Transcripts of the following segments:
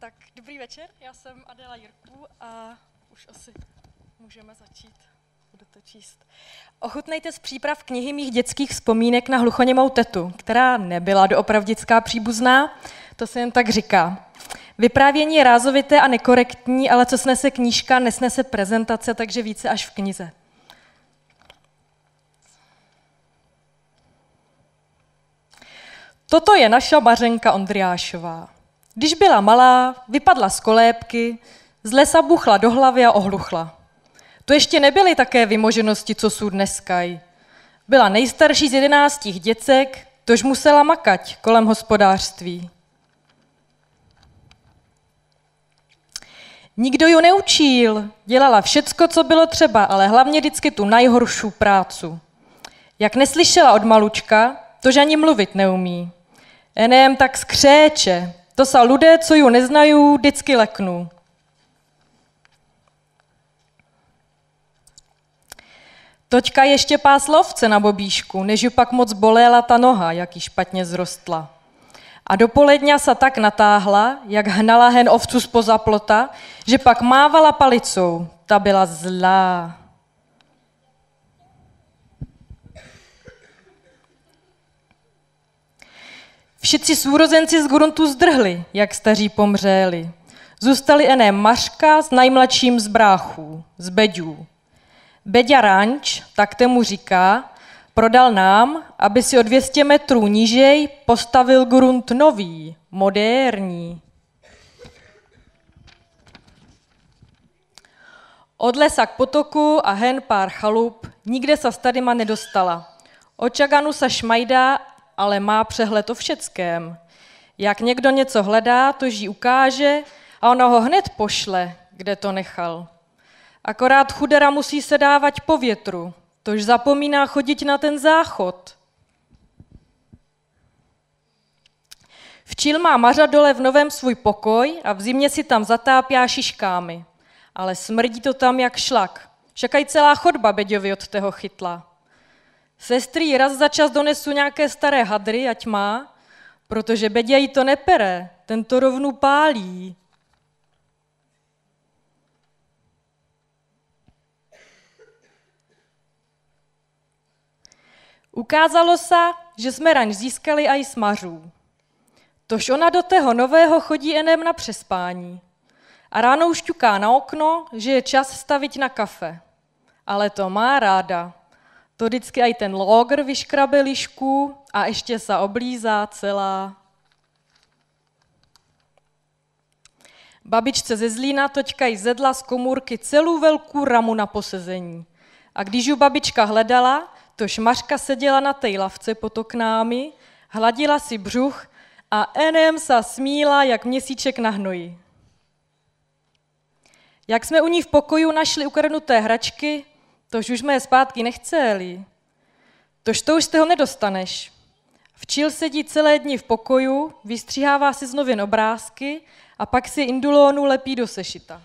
Tak dobrý večer, já jsem Adela Jirku a už asi můžeme začít. to číst. Ochutnejte z příprav knihy mých dětských vzpomínek na hluchoněmou tetu, která nebyla doopravdická příbuzná, to se jen tak říká. Vyprávění je rázovité a nekorektní, ale co snese knížka, nesnese prezentace, takže více až v knize. Toto je naša Mařenka Ondriášová. Když byla malá, vypadla z kolébky, z lesa buchla do hlavy a ohluchla. To ještě nebyly také vymoženosti, co jsou dneska. Byla nejstarší z jedenáctých děcek, tož musela makať kolem hospodářství. Nikdo ju neučil, dělala všecko, co bylo třeba, ale hlavně vždycky tu nejhorší prácu. Jak neslyšela od malučka, tož ani mluvit neumí. Enem tak skřéče, to sa lidé, co ju neznají, vždycky leknou. Točka ještě páslovce na bobíšku, než ju pak moc boléla ta noha, jak ji špatně zrostla. A dopoledňa sa tak natáhla, jak hnala hen ovcu spoza plota, že pak mávala palicou. Ta byla zlá. Všetci sůrozenci z gruntu zdrhli, jak staří pomřeli. Zůstali ené Maška s nejmladším z bráchů, z Beďů. Beďa Ranč, tak temu říká, prodal nám, aby si o 200 metrů nížej postavil grunt nový, moderní. Od lesa k potoku a hen pár chalup, nikde sa stadyma nedostala. Očaganu sa šmajda ale má přehled o všeckém. Jak někdo něco hledá, to jí ukáže a ona ho hned pošle, kde to nechal. Akorát chudera musí se dávat po větru, tož zapomíná chodit na ten záchod. Včil má Mařa dole v novém svůj pokoj a v zimě si tam zatápá šiškámi. Ale smrdí to tam jak šlak. Však celá chodba Beďovi od toho chytla. Sestry, raz za čas donesu nějaké staré hadry, ať má, protože jí to nepere, ten to rovnu pálí. Ukázalo se, že jsme raň získali aj smařů. Tož ona do tého nového chodí enem na přespání. A ráno už ťuká na okno, že je čas stavit na kafe. Ale to má ráda. To vždycky aj ten logr vyškrabe lišku a ještě se oblízá celá. Babičce ze Zlína toťka jí zedla z komůrky celou velkou ramu na posezení. A když ju babička hledala, to šmařka seděla na té lavce pod oknámi, hladila si břuch a enem se smíla, jak měsíček na hnoji. Jak jsme u ní v pokoju našli ukradnuté hračky, tož už mé zpátky nechceli, tož to už z toho nedostaneš. Včil sedí celé dny v pokoju, vystřihává si z novin obrázky a pak si indulónu lepí do sešita.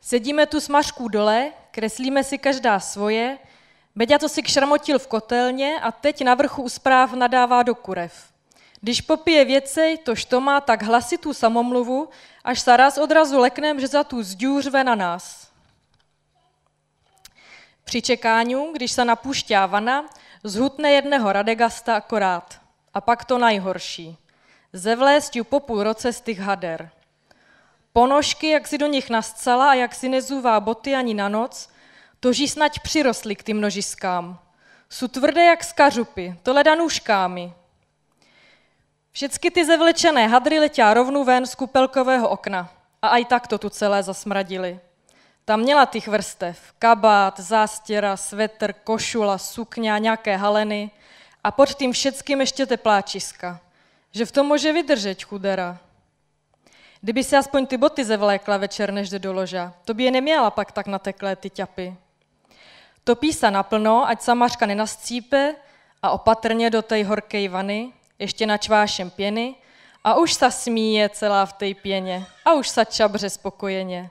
Sedíme tu s Mařkou dole, kreslíme si každá svoje, Beďa to si kšramotil v kotelně a teď na vrchu zpráv nadává do kurev. Když popije věcej, tož to má tak hlasitou samomluvu, až sa raz odrazu leknem, že za tu zdůřve na nás. Při čekání, když se napušťá vana, zhutne jedného radegasta akorát. A pak to najhorší. ju po půl roce z těch hader. Ponožky, jak si do nich nascala a jak si nezůvá boty ani na noc, toží snad přirostly k tým nožiskám. Jsou tvrdé jak skařupy, to leda nůžkámi. Všecky ty zevlečené hadry letěla rovnou ven z kupelkového okna a aj tak to tu celé zasmradili. Tam měla těch vrstev, kabát, zástěra, svetr, košula, sukně, nějaké haleny a pod tím všetkým ještě tepláčiska, že v tom může vydržet chudera. Kdyby si aspoň ty boty zevlékla večer, než jde do loža, to by je neměla pak tak nateklé ty ťapy. Topí se naplno, ať samařka nenascípe a opatrně do tej horkej vany, ještě čvášem pěny a už sa smíje celá v té pěně a už sa čabře spokojeně.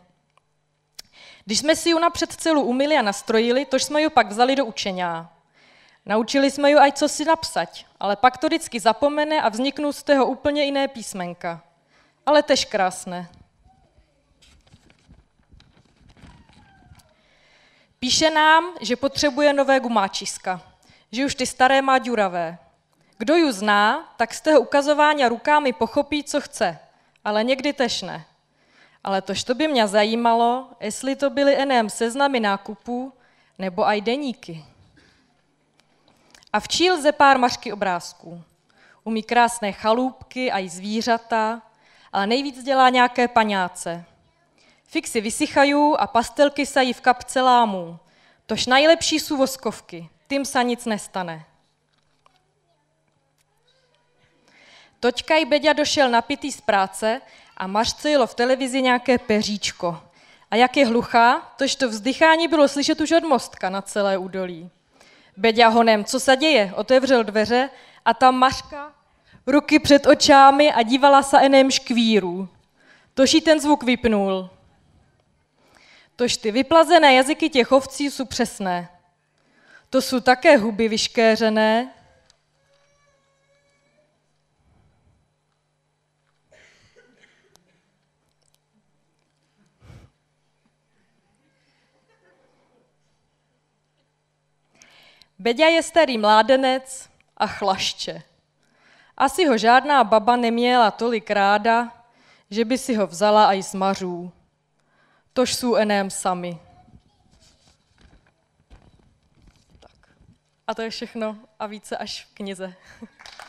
Když jsme si ju na předcelu umili a nastrojili, tož jsme ju pak vzali do učeňá. Naučili jsme ju aj co si napsať, ale pak to vždycky zapomene a vzniknou z toho úplně jiné písmenka. Ale tež krásné. Píše nám, že potřebuje nové gumáčiska, že už ty staré má ďuravé. Kdo ju zná, tak z toho ukazování rukámi pochopí, co chce, ale někdy tež ne. Ale tož to by mě zajímalo, jestli to byly enem seznamy nákupů nebo aj deníky. A v Čí lze pár mařky obrázků. Umí krásné chalůbky a i zvířata, ale nejvíc dělá nějaké paňáce. Fixy vysychají a pastelky sají v kapce lámů. Tož nejlepší jsou voskovky, tím se nic nestane. Točkaj, i Beďa došel napitý z práce a Mařce jelo v televizi nějaké peříčko. A jak je hluchá, tož to vzdychání bylo slyšet už od mostka na celé údolí. Beďa honem, co se děje, otevřel dveře a tam Mařka ruky před očámi a dívala se enem škvíru. Tož jí ten zvuk vypnul. Tož ty vyplazené jazyky těch ovcí jsou přesné. To jsou také huby vyškéřené, Beďa je starý mládenec a chlaště. Asi ho žádná baba neměla tolik ráda, že by si ho vzala aj i mařů. Tož jsou eném sami. Tak. A to je všechno a více až v knize.